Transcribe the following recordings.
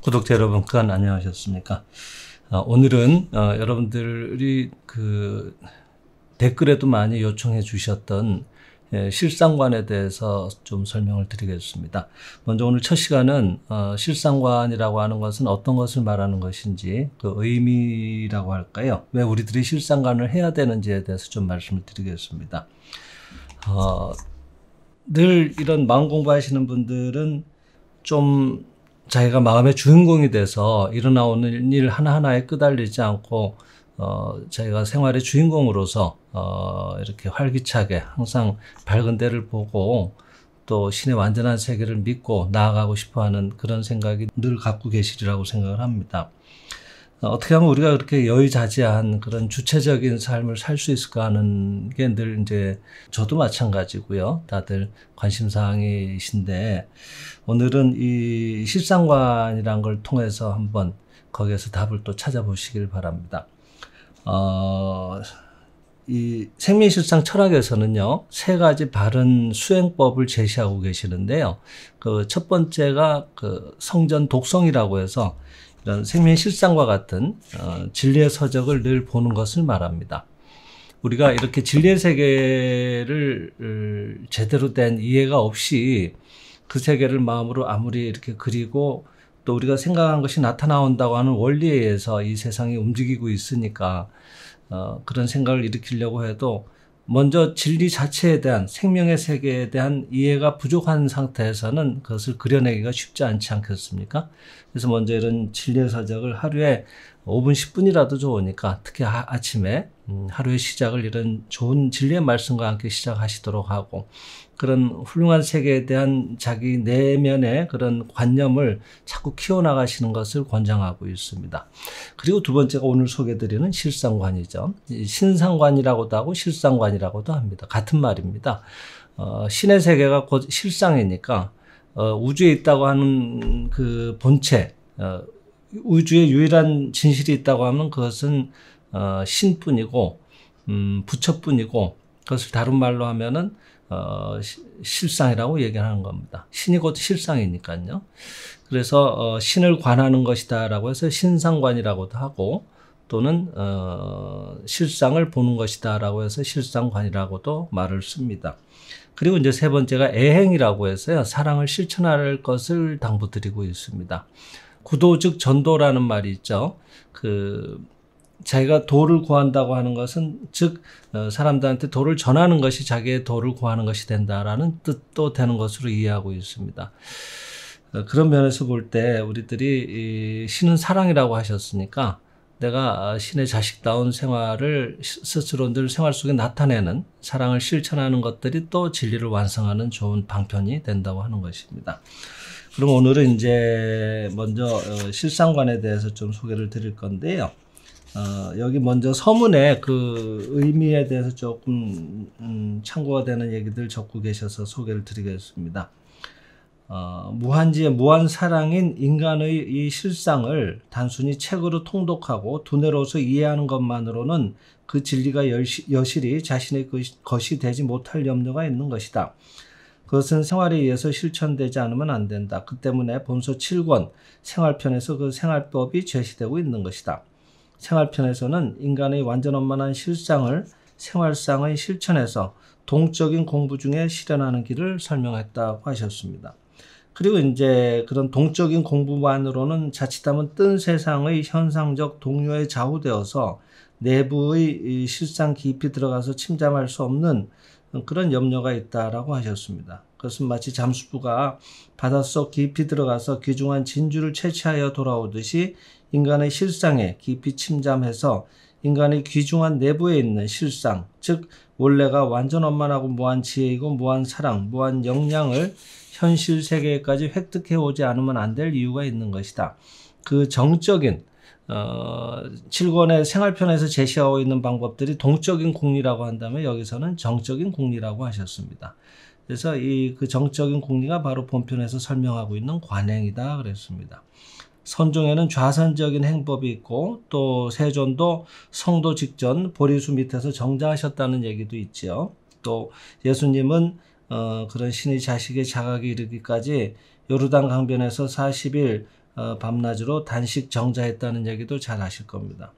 구독자 여러분, 그간 안녕하셨습니까? 어, 오늘은 어, 여러분들이 그 댓글에도 많이 요청해 주셨던 예, 실상관에 대해서 좀 설명을 드리겠습니다. 먼저 오늘 첫 시간은 어, 실상관이라고 하는 것은 어떤 것을 말하는 것인지 그 의미라고 할까요? 왜 우리들이 실상관을 해야 되는지에 대해서 좀 말씀을 드리겠습니다. 늘 이런 마음 공부하시는 분들은 좀 자기가 마음의 주인공이 돼서 일어나오는 일 하나하나에 끄달리지 않고 어, 자기가 생활의 주인공으로서 어, 이렇게 활기차게 항상 밝은 데를 보고 또 신의 완전한 세계를 믿고 나아가고 싶어 하는 그런 생각이 늘 갖고 계시리라고 생각을 합니다. 어떻게 하면 우리가 그렇게 여의자지한 그런 주체적인 삶을 살 수 있을까 하는 게 늘 이제 저도 마찬가지고요. 다들 관심사항이신데 오늘은 이 실상관이란 걸 통해서 한번 거기에서 답을 또 찾아보시길 바랍니다. 어, 이 생리실상 철학에서는요, 세 가지 바른 수행법을 제시하고 계시는데요. 그 첫 번째가 그 성전 독성이라고 해서 이런 생명의 실상과 같은 어, 진리의 서적을 늘 보는 것을 말합니다. 우리가 이렇게 진리의 세계를 제대로 된 이해가 없이 그 세계를 마음으로 아무리 이렇게 그리고 또 우리가 생각한 것이 나타나온다고 하는 원리에 의해서 이 세상이 움직이고 있으니까 어, 그런 생각을 일으키려고 해도 먼저 진리 자체에 대한 생명의 세계에 대한 이해가 부족한 상태에서는 그것을 그려내기가 쉽지 않지 않겠습니까? 그래서 먼저 이런 진리의 서적을 하루에 5분, 10분이라도 좋으니까 특히 아침에 음, 하루의 시작을 이런 좋은 진리의 말씀과 함께 시작하시도록 하고 그런 훌륭한 세계에 대한 자기 내면의 그런 관념을 자꾸 키워나가시는 것을 권장하고 있습니다. 그리고 두 번째가 오늘 소개드리는 실상관이죠. 신상관이라고도 하고 실상관이라고도 합니다. 같은 말입니다. 어, 신의 세계가 곧 실상이니까 어, 우주에 있다고 하는 그 본체, 어, 우주의 유일한 진실이 있다고 하면 그것은 어, 신뿐이고 음, 부처뿐이고 그것을 다른 말로 하면은 어, 시, 실상이라고 얘기하는 겁니다. 신이 곧 실상이니까요. 그래서 어, 신을 관하는 것이다라고 해서 신상관이라고도 하고 또는 어, 실상을 보는 것이다라고 해서 실상관이라고도 말을 씁니다. 그리고 이제 세 번째가 애행이라고 해서요. 사랑을 실천할 것을 당부드리고 있습니다. 구도 즉 전도라는 말이 있죠. 그 자기가 도를 구한다고 하는 것은 즉 어, 사람들한테 도를 전하는 것이 자기의 도를 구하는 것이 된다라는 뜻도 되는 것으로 이해하고 있습니다. 어, 그런 면에서 볼 때 우리들이 신은 사랑이라고 하셨으니까 내가 어, 신의 자식다운 생활을 스스로 늘 생활 속에 나타내는 사랑을 실천하는 것들이 또 진리를 완성하는 좋은 방편이 된다고 하는 것입니다. 그럼 오늘은 이제 먼저 실상관에 대해서 좀 소개를 드릴 건데요. 어, 여기 먼저 서문의 그 의미에 대해서 조금 음, 참고가 되는 얘기들 적고 계셔서 소개를 드리겠습니다. 어, 무한지의 무한 사랑인 인간의 이 실상을 단순히 책으로 통독하고 두뇌로서 이해하는 것만으로는 그 진리가 여시, 여실히 자신의 것이, 것이 되지 못할 염려가 있는 것이다. 그것은 생활에 의해서 실천되지 않으면 안 된다. 그 때문에 본서 7권 생활편에서 그 생활법이 제시되고 있는 것이다. 생활편에서는 인간의 완전 원만한 실상을 생활상의 실천에서 동적인 공부 중에 실현하는 길을 설명했다고 하셨습니다. 그리고 이제 그런 동적인 공부만으로는 자칫하면 뜬 세상의 현상적 동료에 좌우되어서 내부의 실상 깊이 들어가서 침잠할 수 없는 그런 염려가 있다라고 하셨습니다. 그것은 마치 잠수부가 바닷속 깊이 들어가서 귀중한 진주를 채취하여 돌아오듯이 인간의 실상에 깊이 침잠해서 인간의 귀중한 내부에 있는 실상, 즉 원래가 완전 엄만하고 무한 지혜이고 무한 사랑, 무한 역량을 현실 세계까지 획득해 오지 않으면 안 될 이유가 있는 것이다. 그 정적인 어, 7권의 생활편에서 제시하고 있는 방법들이 동적인 공리라고 한다면 여기서는 정적인 공리라고 하셨습니다. 그래서 이 그 정적인 공리가 바로 본편에서 설명하고 있는 관행이다 그랬습니다. 선종에는 좌선적인 행법이 있고 또 세존도 성도 직전 보리수 밑에서 정자하셨다는 얘기도 있지요. 또 예수님은 어, 그런 신의 자식의 자각이 이르기까지 요르단 강변에서 40일 어, 밤낮으로 단식 정자했다는 얘기도 잘 아실 겁니다.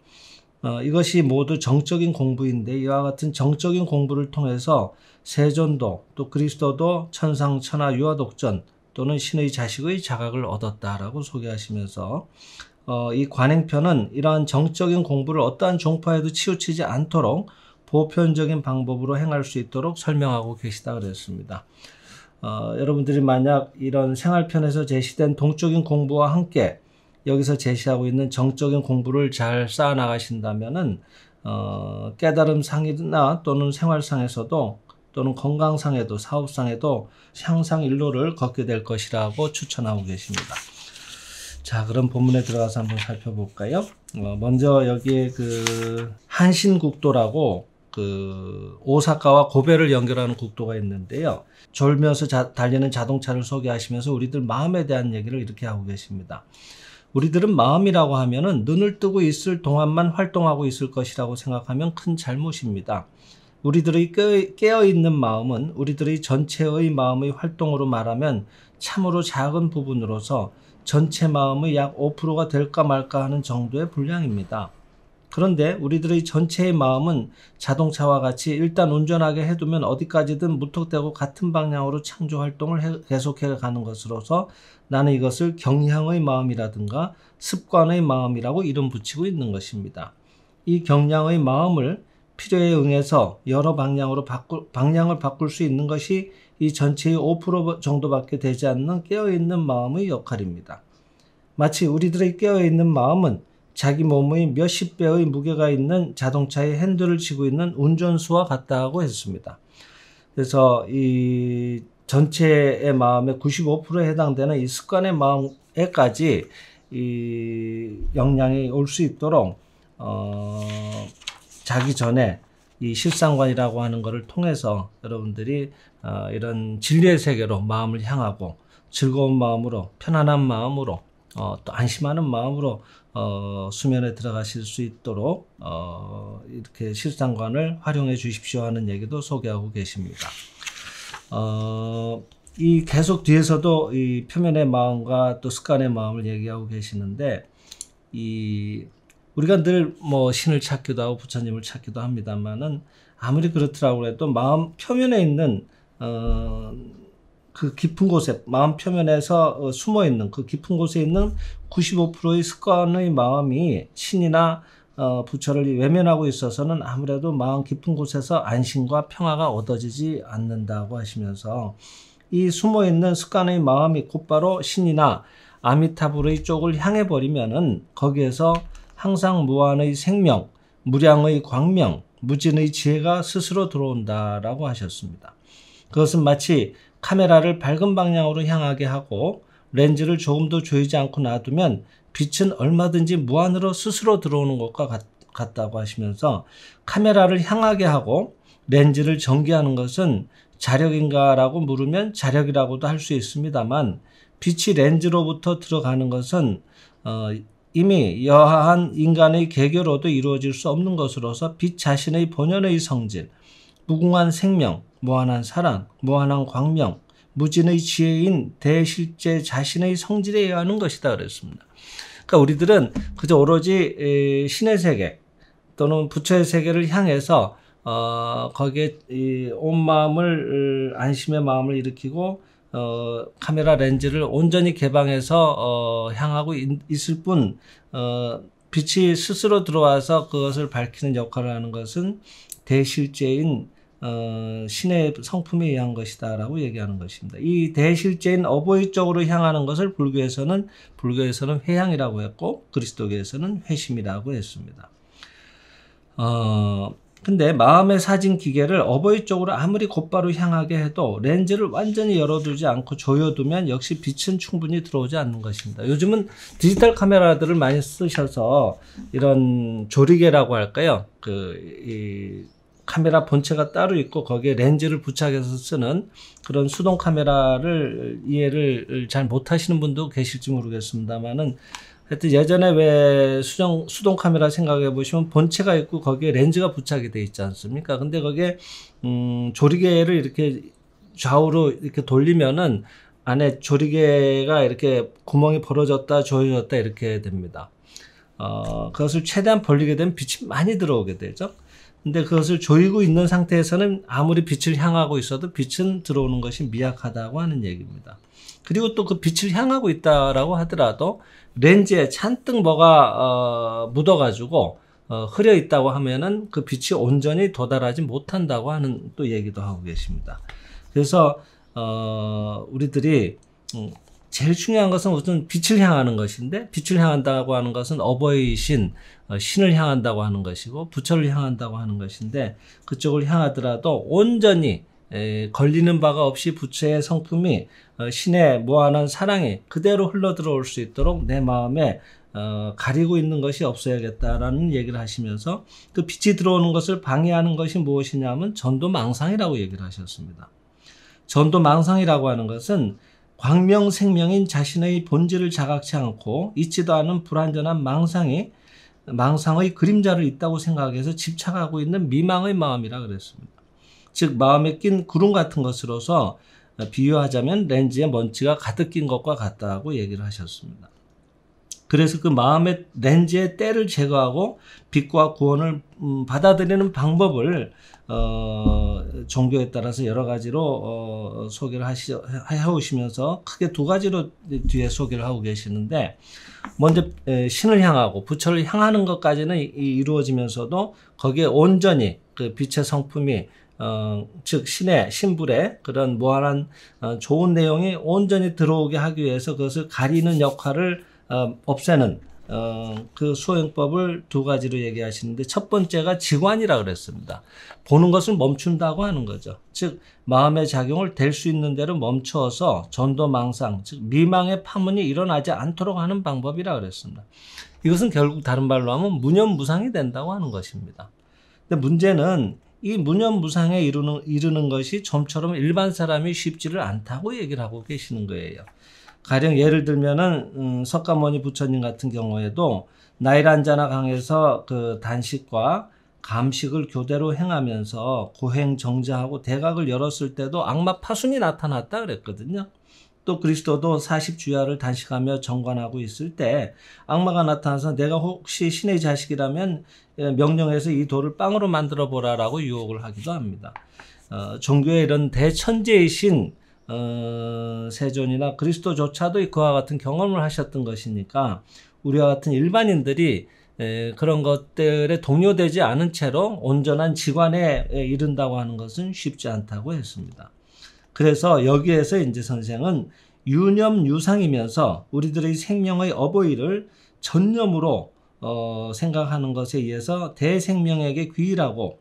어, 이것이 모두 정적인 공부인데 이와 같은 정적인 공부를 통해서 세존도 또 그리스도도 천상천하 유아독전 또는 신의 자식의 자각을 얻었다라고 소개하시면서 어, 이 관행편은 이러한 정적인 공부를 어떠한 종파에도 치우치지 않도록 보편적인 방법으로 행할 수 있도록 설명하고 계시다 그랬습니다. 어, 여러분들이 만약 이런 생활편에서 제시된 동적인 공부와 함께 여기서 제시하고 있는 정적인 공부를 잘 쌓아 나가신다면은 어, 깨달음 상이나 또는 생활상에서도 또는 건강상에도 사업상에도 향상 일로를 걷게 될 것이라고 추천하고 계십니다. 자, 그럼 본문에 들어가서 한번 살펴볼까요? 어, 먼저 여기에 그 한신국도라고 그 오사카와 고베를 연결하는 국도가 있는데요. 졸면서 자, 달리는 자동차를 소개하시면서 우리들 마음에 대한 얘기를 이렇게 하고 계십니다. 우리들은 마음이라고 하면은 눈을 뜨고 있을 동안만 활동하고 있을 것이라고 생각하면 큰 잘못입니다. 우리들의 깨어있는 마음은 우리들의 전체의 마음의 활동으로 말하면 참으로 작은 부분으로서 전체 마음의 약 5%가 될까 말까 하는 정도의 분량입니다. 그런데 우리들의 전체의 마음은 자동차와 같이 일단 운전하게 해두면 어디까지든 무턱대고 같은 방향으로 창조 활동을 해, 계속해 가는 것으로서 나는 이것을 경향의 마음이라든가 습관의 마음이라고 이름 붙이고 있는 것입니다. 이 경향의 마음을 필요에 응해서 여러 방향으로 바꿀 방향을 바꿀 수 있는 것이 이 전체의 5% 정도밖에 되지 않는 깨어있는 마음의 역할입니다. 마치 우리들의 깨어있는 마음은 자기 몸의 몇십 배의 무게가 있는 자동차의 핸들을 쥐고 있는 운전수와 같다고 했습니다. 그래서 이 전체의 마음의 95%에 해당되는 이 습관의 마음에까지 이 영향이 올 수 있도록 어 자기 전에 이 실상관이라고 하는 것을 통해서 여러분들이 어, 이런 진리의 세계로 마음을 향하고 즐거운 마음으로 편안한 마음으로 어, 또 안심하는 마음으로 어, 수면에 들어가실 수 있도록 어, 이렇게 실상관을 활용해 주십시오 하는 얘기도 소개하고 계십니다. 어, 이 계속 뒤에서도 이 표면의 마음과 또 습관의 마음을 얘기하고 계시는데 이 우리가 늘뭐 신을 찾기도 하고 부처님을 찾기도 합니다만은 아무리 그렇더라고 해도 마음 표면에 있는 어, 그 깊은 곳에 마음 표면에서 어, 숨어 있는 그 깊은 곳에 있는 95%의 습관의 마음이 신이나 어, 부처를 외면하고 있어서는 아무래도 마음 깊은 곳에서 안심과 평화가 얻어지지 않는다고 하시면서 이 숨어 있는 습관의 마음이 곧바로 신이나 아미타불의 쪽을 향해 버리면은 거기에서 항상 무한의 생명, 무량의 광명, 무진의 지혜가 스스로 들어온다라고 하셨습니다. 그것은 마치 카메라를 밝은 방향으로 향하게 하고 렌즈를 조금도 조이지 않고 놔두면 빛은 얼마든지 무한으로 스스로 들어오는 것과 같, 같다고 하시면서 카메라를 향하게 하고 렌즈를 전개하는 것은 자력인가라고 물으면 자력이라고도 할 수 있습니다만 빛이 렌즈로부터 들어가는 것은 어, 이미 여하한 인간의 계교로도 이루어질 수 없는 것으로서 빛 자신의 본연의 성질, 무궁한 생명, 무한한 사랑, 무한한 광명, 무진의 지혜인 대실제 자신의 성질에 의하는 것이다 그랬습니다. 그러니까 우리들은 그저 오로지 신의 세계 또는 부처의 세계를 향해서 어, 거기에 온 마음을 안심의 마음을 일으키고 어, 카메라 렌즈를 온전히 개방해서 어, 향하고 있, 을 뿐, 어, 빛이 스스로 들어와서 그것을 밝히는 역할을 하는 것은 대실제인 어, 신의 성품에 의한 것이다라고 얘기하는 것입니다. 이 대실제인 어버이 쪽으로 향하는 것을 불교에서는 불교에서는 회향이라고 했고 그리스도교에서는 회심이라고 했습니다. 어, 근데 마음의 사진 기계를 어버이 쪽으로 아무리 곧바로 향하게 해도 렌즈를 완전히 열어두지 않고 조여두면 역시 빛은 충분히 들어오지 않는 것입니다. 요즘은 디지털 카메라들을 많이 쓰셔서 이런 조리개라고 할까요? 그, 카메라 본체가 따로 있고 거기에 렌즈를 부착해서 쓰는 그런 수동 카메라를 이해를 잘 못하시는 분도 계실지 모르겠습니다만은 하여튼 예전에 왜 수정, 수동 카메라 생각해 보시면 본체가 있고 거기에 렌즈가 부착이 돼 있지 않습니까? 근데 거기에, 음, 조리개를 이렇게 좌우로 이렇게 돌리면은 안에 조리개가 이렇게 구멍이 벌어졌다, 조여졌다 이렇게 됩니다. 어, 그것을 최대한 벌리게 되면 빛이 많이 들어오게 되죠. 근데 그것을 조이고 있는 상태에서는 아무리 빛을 향하고 있어도 빛은 들어오는 것이 미약하다고 하는 얘기입니다. 그리고 또 그 빛을 향하고 있다라고 하더라도 렌즈에 잔뜩 뭐가 어, 묻어가지고 어, 흐려 있다고 하면은 그 빛이 온전히 도달하지 못한다고 하는 또 얘기도 하고 계십니다. 그래서 어, 우리들이 음, 제일 중요한 것은 우선 빛을 향하는 것인데 빛을 향한다고 하는 것은 어버이 신 어, 신을 향한다고 하는 것이고 부처를 향한다고 하는 것인데 그쪽을 향하더라도 온전히 에, 걸리는 바가 없이 부처의 성품이 어, 신의 무한한 사랑이 그대로 흘러 들어올 수 있도록 내 마음에 어, 가리고 있는 것이 없어야겠다라는 얘기를 하시면서 그 빛이 들어오는 것을 방해하는 것이 무엇이냐면 전도망상이라고 얘기를 하셨습니다. 전도망상이라고 하는 것은 광명생명인 자신의 본질을 자각치 않고 있지도 않은 불완전한 망상이 망상의 그림자를 있다고 생각해서 집착하고 있는 미망의 마음이라 그랬습니다. 즉 마음에 낀 구름 같은 것으로서 어, 비유하자면 렌즈에 먼지가 가득 낀 것과 같다고 얘기를 하셨습니다. 그래서 그 마음의 렌즈의 때를 제거하고 빛과 구원을 음, 받아들이는 방법을 어, 종교에 따라서 여러 가지로 어, 소개를 하시, 오시면서 크게 두 가지로 뒤에 소개를 하고 계시는데 먼저 신을 향하고 부처를 향하는 것까지는 이루어지면서도 거기에 온전히 그 빛의 성품이 어, 즉 신의 신불의 그런 무한한 어, 좋은 내용이 온전히 들어오게 하기 위해서 그것을 가리는 역할을 어, 없애는 어, 그 수행법을 두 가지로 얘기하시는데 첫 번째가 직관이라 그랬습니다. 보는 것을 멈춘다고 하는 거죠. 즉 마음의 작용을 될 수 있는 대로 멈춰서 전도망상 즉 미망의 파문이 일어나지 않도록 하는 방법이라 그랬습니다. 이것은 결국 다른 말로 하면 무념무상이 된다고 하는 것입니다. 근데 문제는 이 무념무상에 이르는, 이르는 것이 좀처럼 일반 사람이 쉽지를 않다고 얘기를 하고 계시는 거예요. 가령 예를 들면은 음, 석가모니 부처님 같은 경우에도 나일한자나 강에서 그 단식과 감식을 교대로 행하면서 고행 정자하고 대각을 열었을 때도 악마 파순이 나타났다 그랬거든요. 또 그리스도도 40주야를 단식하며 정관하고 있을 때 악마가 나타나서 내가 혹시 신의 자식이라면 예, 명령해서 이 돌을 빵으로 만들어 보라라고 유혹을 하기도 합니다. 어, 종교의 이런 대천재이신 어, 세존이나 그리스도조차도 그와 같은 경험을 하셨던 것이니까 우리와 같은 일반인들이 에, 예, 그런 것들에 동요되지 않은 채로 온전한 직관에 이른다고 하는 것은 쉽지 않다고 했습니다. 그래서 여기에서 이제 선생은 유념 유상이면서 우리들의 생명의 어버이를 전념으로 어, 생각하는 것에 의해서 대생명에게 귀일하고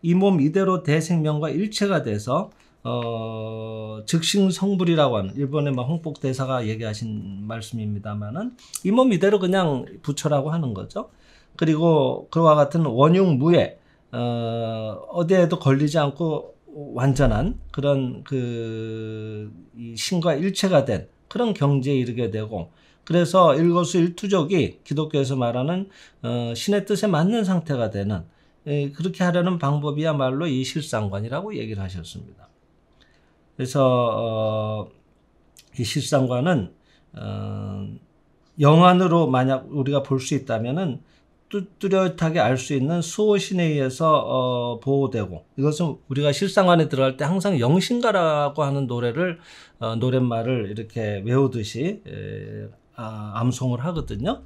이 몸 이대로 대생명과 일체가 돼서 어, 즉신성불이라고 하는 일본의 막 뭐 홍복 대사가 얘기하신 말씀입니다만은 이 몸 이대로 그냥 부처라고 하는 거죠. 그리고 그와 같은 원흉무에 어, 어디에도 걸리지 않고 완전한 그런 그 신과 일체가 된 그런 경지에 이르게 되고 그래서 일거수일투족이 기독교에서 말하는 어, 신의 뜻에 맞는 상태가 되는 에, 예, 그렇게 하려는 방법이야말로 이 실상관이라고 얘기를 하셨습니다. 그래서 어, 이 실상관은 어, 영안으로 만약 우리가 볼 수 있다면은 뚜렷하게 알 수 있는 수호신에 의해서 어, 보호되고 이것은 우리가 실상관에 들어갈 때 항상 영신가라고 하는 노래를 어, 노랫말을 이렇게 외우듯이 에, 아, 암송을 하거든요.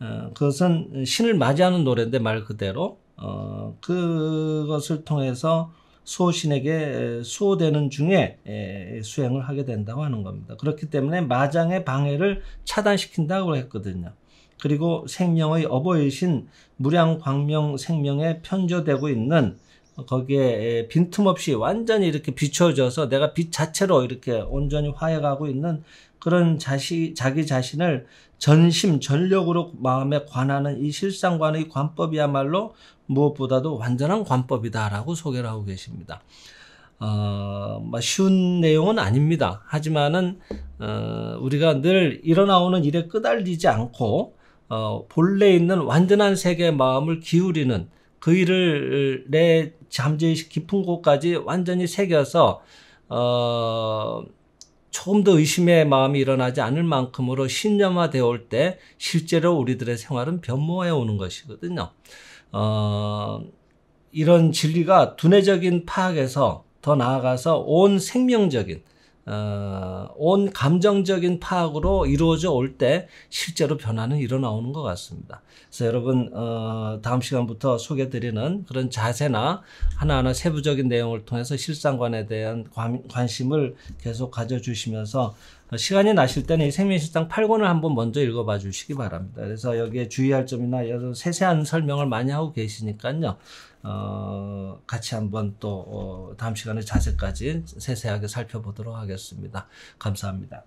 어, 그것은 신을 맞이하는 노래인데 말 그대로 어, 그것을 통해서 수호신에게 수호되는 중 에, 수행을 하게 된다고 하는 겁니다. 그렇기 때문에 마장의 방해를 차단시킨다고 했거든요. 그리고 생명의 어버이신 무량광명 생명에 편조되고 있는 거기에 빈틈없이 완전히 이렇게 비춰져서 내가 빛 자체로 이렇게 온전히 화해가고 있는 그런 자시, 자기 자신을 전심 전력으로 마음에 관하는 이 실상관의 관법이야말로 무엇보다도 완전한 관법이다라고 소개를 하고 계십니다. 어, 뭐 쉬운 내용은 아닙니다. 하지만은 어, 우리가 늘 일어나오는 일에 끄달리지 않고 어, 본래 있는 완전한 세계의 마음을 기울이는 그 일을 내 잠재의 식 깊은 곳까지 완전히 새겨서 어, 조금 더 의심의 마음이 일어나지 않을 만큼으로 신념화되어 올 때 실제로 우리들의 생활은 변모해 오는 것이거든요. 어, 이런 진리가 두뇌적인 파악에서 더 나아가서 온 생명적인 어, 온 감정적인 파악으로 이루어져 올 때 실제로 변화는 일어나오는 것 같습니다. 그래서 여러분 어, 다음 시간부터 소개드리는 그런 자세나 하나하나 세부적인 내용을 통해서 실상관에 대한 관, 심을 계속 가져주시면서 시간이 나실 때는 이 생명실상 8권을 한번 먼저 읽어봐 주시기 바랍니다. 그래서 여기에 주의할 점이나 여러 세세한 설명을 많이 하고 계시니까요. 어, 같이 한번 또 어, 다음 시간에 자세까지 세세하게 살펴보도록 하겠습니다. 감사합니다.